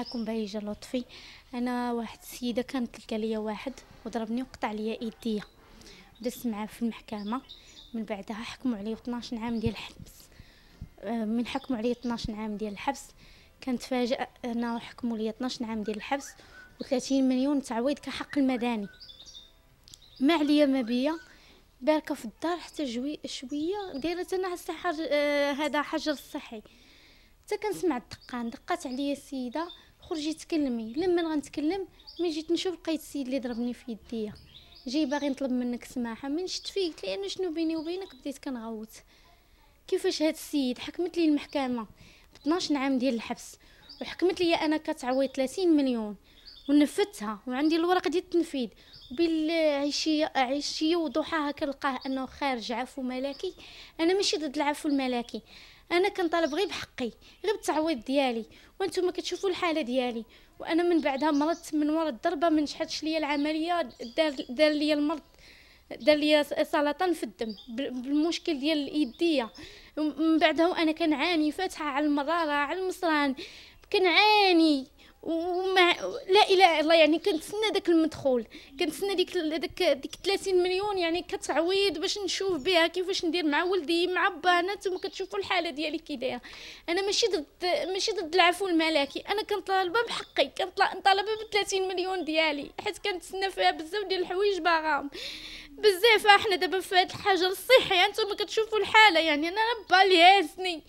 معكم بهيجة لطفي أنا واحد السيدة كانت تلقى ليا واحد وضربني وقطع ليا إيديا درت معاه في المحكمة من بعدها حكموا عليه 12 عام ديال الحبس آه، من حكموا عليه 12 عام ديال الحبس كنتفاجئ أنا حكموا ليا 12 عام ديال الحبس و30 مليون تعويض كحق المدني ما عليا ما بيا باركه في الدار حتى جوي شويه دايره انا حاجه هذا حجر صحي حتى كنسمع الدقان دقات عليا السيده خرجي تكلمي لما غنتكلم ملي جيت نشوف لقيت السيد اللي ضربني في يديا جاي باغي نطلب منك سماحه من شفت فيك قلت لانه شنو بيني وبينك بديت كنغوت كيفاش هاد السيد حكمت لي المحكمه ب 12 عام ديال الحبس وحكمت لي انا كتعوي 30 مليون ونفذتها وعندي الورق ديال التنفيذ وبالعشيه عيشيه وضحاها كنلقاه انه خارج عفو ملكي انا ماشي ضد العفو الملكي انا كنطالب غير بحقي غير بالتعويض ديالي وانتم كتشوفوا الحاله ديالي وانا من بعدها مرضت من ورا الضربه من شحتش ليا العمليه دار دار ليا المرض دار ليا سرطان في الدم بالمشكل ديال الايديه من بعدها وانا كنعاني فاتحه على المراره على المصران كنعاني ومع لا اله الا الله يعني كنتسنى داك المدخول كنتسنى ديك داك ديك 30 مليون يعني كتعويض باش نشوف بها كيفاش ندير مع ولدي مع با انا نتوما كتشوفوا الحاله ديالي كي دايره انا ماشي ضد ماشي ضد العفو الملكي انا كنطالبه بحقي كنطالبه ب 30 مليون ديالي حيت كنتسنى فيها بزاف ديال الحوايج باغاهم بزاف احنا آه، دابا في هاد الحجر الصحي انتم كتشوفوا الحاله يعني انا بالي هاسني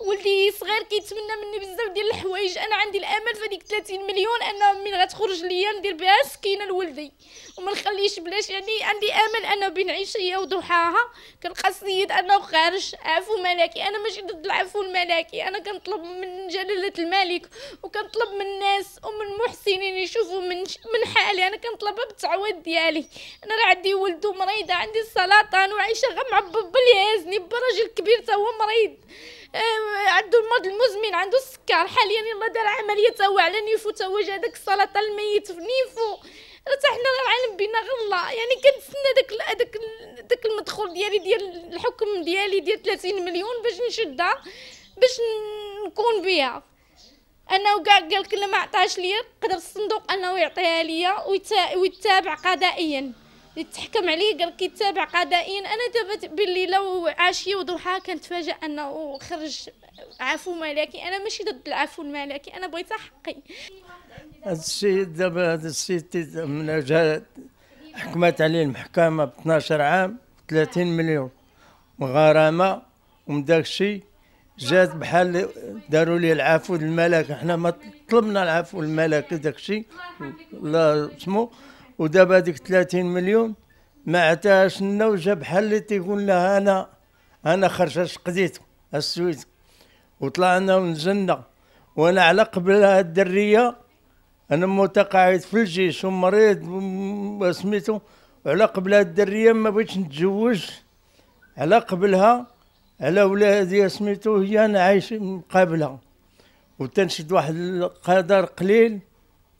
ولدي صغير كيتمنى مني بزاف ديال الحوايج انا عندي الامل في 30 مليون ان من غتخرج ليا ندير بها سكينه لولدي وما نخليش بلاش يعني عندي امل انا بين هي وضحاها كنلقى السيد انه خارج عفو ملكي انا ماشي ضد العفو الملكي انا كنطلب من جلاله الملك وكنطلب من الناس ومن المحسنين يشوفوا من من حالي انا كنطلبها بالتعويض ديالي انا راه عندي ولد مريضه عندي السرطان وعايشه غير مع بابا اللي راجل كبير تا هو مريض آه، عنده المرض المزمن عنده السكر حاليا يلا دار عمليه توا على نيفو تزوج هذاك السلطه الميت في نيفو حتى حنا العالم بينا غلا يعني كنتسنى داك داك داك المدخول ديالي ديال الحكم ديالي ديال 30 مليون باش نشدها باش نكون بها انا كاع قالك لا ما عطاش ليا قدر الصندوق انه يعطيها ليا ويتابع قضائيا يتحكم عليه قال كيتابع قضائيا انا دابا باللي لو عاشيه وضحاها كنتفاجئ انه خرج عفو ملكي انا ماشي ضد العفو الملكي انا بغيت حقي هذا الشيء دابا هذا الشيء من جهه حكمت عليه المحكمه ب 12 عام 30 مليون وغرامه ومن الشيء جات بحال داروا لي العفو الملكي حنا ما طلبنا العفو الملكي داك الشيء الله سمو ودابا هذيك 30 مليون ما عطاهاش لنا وجا بحال اللي تيقول لها انا انا خرجت قضيت السويد وطلعنا ونزلنا وانا على قبل هاد الدريه انا متقاعد في الجيش ومريض سميتو على قبل هاد الدريه ما بغيتش نتزوج على قبلها على ولادي سميتو هي انا عايش مقابلها وتنشد واحد القدر قليل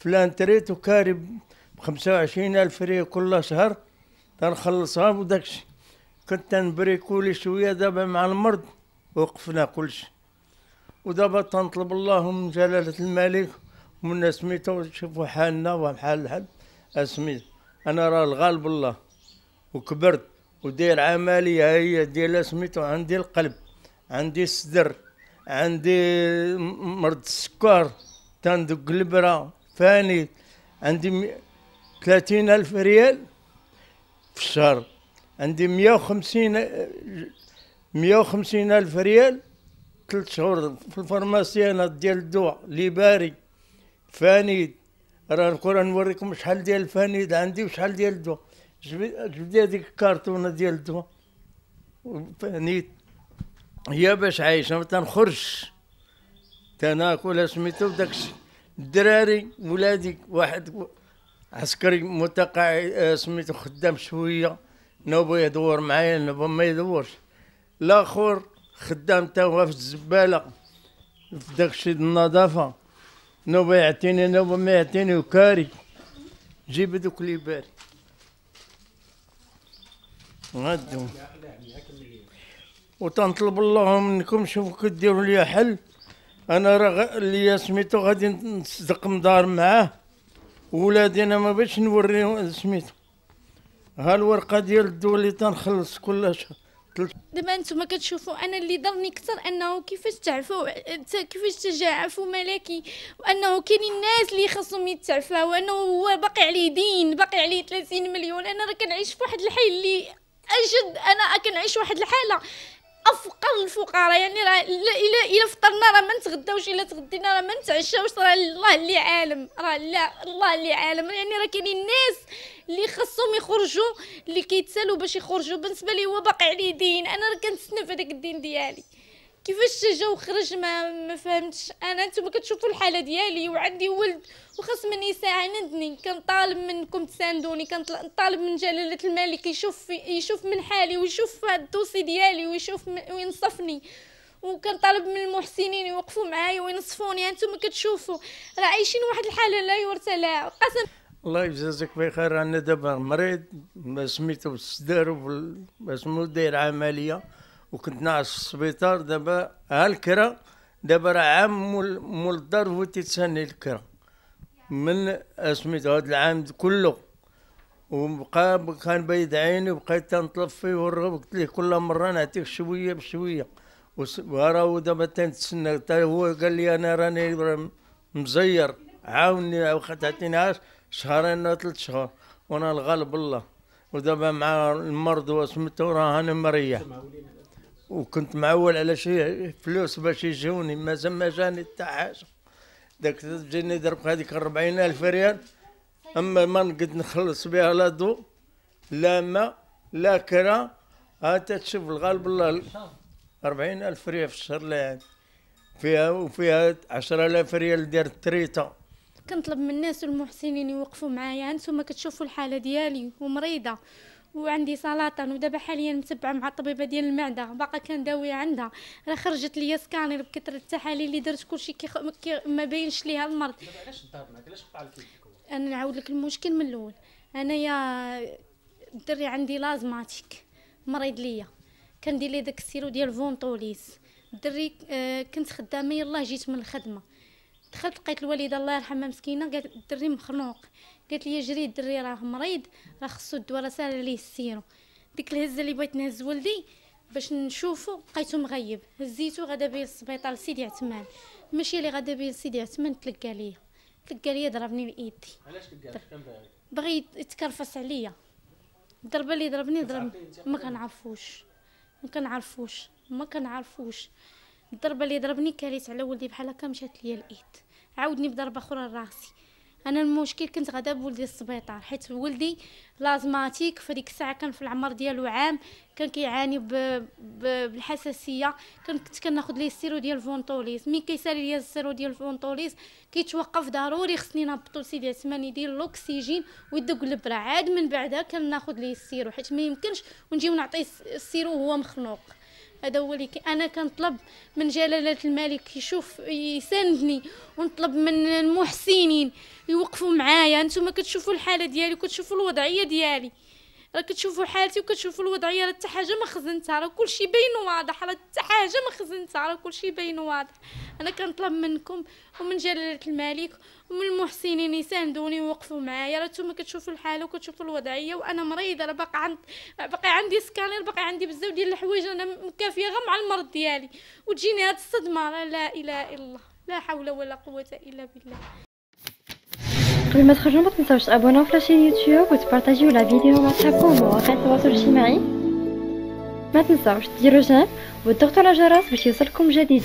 في الانتريت وكارب خمسة وعشرين ألف ريال كل شهر تنخلصها بداكشي كنت تنبري كل شوية دابا مع المرض وقفنا كلشي ودابا تنطلب الله من جلالة الملك ومن سميتو تشوفوا حالنا وحال الحال اسميت انا راه الغالب الله وكبرت ودير عملية هي ديال سميتو عندي القلب عندي الصدر عندي مرض السكر تندق البرا فاني عندي ثلاثين ألف ريال في الشهر عندي مية وخمسين مية وخمسين ألف ريال ثلاث شهور في الفارماسيانات ديال الدواء ليباري فانيد راه نقول نوريكم شحال ديال الفانيد عندي وشحال ديال الدواء جبدي هذيك الكارتونه ديال الدواء فانيد هي باش عايشه ما تنخرجش تناكل سميتو داكشي الدراري ولادي واحد عسكري متقاعد آه، سميتو خدام شويه نوبه يدور معايا نوبه ما يدورش الاخر خدام تا هو في الزباله في داكشي النظافه نوبه يعطيني نوبه ما يعطيني وكاري جيب دوك لي باري غدو وتنطلب الله منكم شوفوا كديروا لي حل انا راه اللي سميتو غادي نصدق مدار معاه انا ما بغيتش نوريهم سميتو ها الورقه ديال الدولي تنخلص كل شهر دابا نتوما كتشوفوا انا اللي ضرني كثر انه كيفاش تعرفوا كيفاش تجاعفوا ملاكي وانه كاينين الناس اللي خاصهم يتعرفوا وانه هو باقي عليه دين باقي عليه 30 مليون انا راه كنعيش في واحد الحي اللي اجد انا كنعيش واحد الحاله افقر الفقراء يعني راه الا الا فطرنا راه ما نتغداوش الا تغدينا راه ما نتعشاوش راه الله اللي عالم راه لا الله اللي عالم يعني راه كاينين الناس اللي خاصهم يخرجوا اللي كيتسالوا باش يخرجوا بالنسبه لي هو باقي عليه دين انا راه كنتسنى في هذاك الدين ديالي كيفاش جا وخرج ما ما فهمتش انا نتوما كتشوفوا الحاله ديالي وعندي ولد وخاص مني يساعدني كنطالب منكم تساندوني كنطالب من جلاله الملك يشوف يشوف من حالي ويشوف هاد الدوسي ديالي ويشوف وينصفني وكنطالب من المحسنين يوقفوا معايا وينصفوني انتم كتشوفوا راه عايشين واحد الحاله لا يرثى لها قسم الله يجازيك بخير انا دابا مريض ما سميتو بالصدر واسمو داير عمليه وكنت ناعس في السبيطار دابا ها الكرا دابا راه عام مول, مول الدار هو تيتسنى الكرا من سميتو هاد العام كله وبقى كان بيد عيني وبقيت تنطلب فيه ونرغب قلت ليه كل مرة نعطيك شوية بشوية وراه دابا تنتسنى هو قال لي أنا راني مزير عاوني واخا تعطيني شهرين ولا ثلاث شهور وانا الغالب الله ودابا مع المرض وسميتو راه انا مريح وكنت معول على شي فلوس باش يجوني مازال ما جاني حتى حاجه داك تجيني ضرب هذيك 40000 ريال اما ما نقد نخلص بها لا ضو لا ما لا كرا ها تشوف الغالب الله 40000 ريال في الشهر فيها وفيها 10000 ريال ديال التريتا كنطلب من الناس المحسنين يوقفوا معايا انتم كتشوفوا الحاله ديالي ومريضه وعندي سرطان ودابا حاليا متبعه مع الطبيبه ديال المعده باقا كنداوي عندها راه خرجت ليا سكانير بكثره التحاليل اللي درت كلشي خ... كي ما باينش ليها المرض دابا علاش دار معاك علاش قطع لك انا نعاود لك المشكل من الاول انايا الدري عندي لازماتيك مريض ليا كندير ليه داك السيرو ديال فونتوليس الدري آه، كنت خدامه يلاه جيت من الخدمه دخلت لقيت الوالده الله يرحمها مسكينه قالت الدري مخنوق قالت لي جري الدري راه مريض راه خصو الدواء راه ساهل عليه السيرو ديك الهزه اللي بغيت نهز ولدي باش نشوفو لقيتو مغيب هزيتو غدا بيه للسبيطار سيدي عثمان ماشي اللي غدا بيه لسيدي عثمان تلقى ليا تلقى ليا ضربني بايدي علاش تلقى بغي يتكرفس عليا الضربه اللي ضربني ضرب ما كنعرفوش ما كنعرفوش ما كنعرفوش الضربه اللي ضربني كاريت على ولدي بحال هكا مشات ليا الايد عاودني بضربه اخرى لراسي انا المشكل كنت غدا بولدي للسبيطار حيت ولدي لازماتيك في ديك الساعه كان في العمر ديالو عام كان كيعاني ب... بالحساسيه كان كنت كناخذ ليه السيرو ديال فونطوليس مي كيسالي ليا السيرو ديال الفونطوليس كيتوقف ضروري خصني نهبطو لسيدي عثمان يدير الاكسجين ويدق البرا عاد من بعدها كناخذ ليه السيرو حيت ما يمكنش ونجيو نعطيه السيرو وهو مخنوق هذا هو اللي انا كنطلب من جلاله الملك يشوف يساندني ونطلب من المحسنين يوقفوا معايا انتم كتشوفوا الحاله ديالي وكتشوفوا الوضعيه ديالي راه كتشوفوا حالتي وكتشوفوا الوضعيه راه حتى حاجه ما خزنتها راه كلشي باين وواضح راه حتى حاجه ما خزنتها راه كلشي باين وواضح انا كنطلب منكم ومن جلاله الملك ومن المحسنين يساندوني ويوقفوا معايا راه نتوما كتشوفوا الحاله وكتشوفوا الوضعيه وانا مريضه راه باقي عند باقي عندي سكانير باقي عندي بزاف ديال الحوايج انا مكافيه غير مع المرض ديالي وتجيني هاد الصدمه راه لا اله الا الله لا حول ولا قوه الا بالله pour lui mettre un j'aime, mais ça juste abonner la chaîne YouTube pour te partager la vidéo à sa pour moi, après sur le Maintenant, vous dire le j'aime, vous tortez la jarasse, pour je comme j'ai dit,